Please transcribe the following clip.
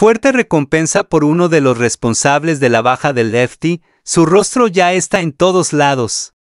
Fuerte recompensa por uno de los responsables de la baja del Lefty, su rostro ya está en todos lados.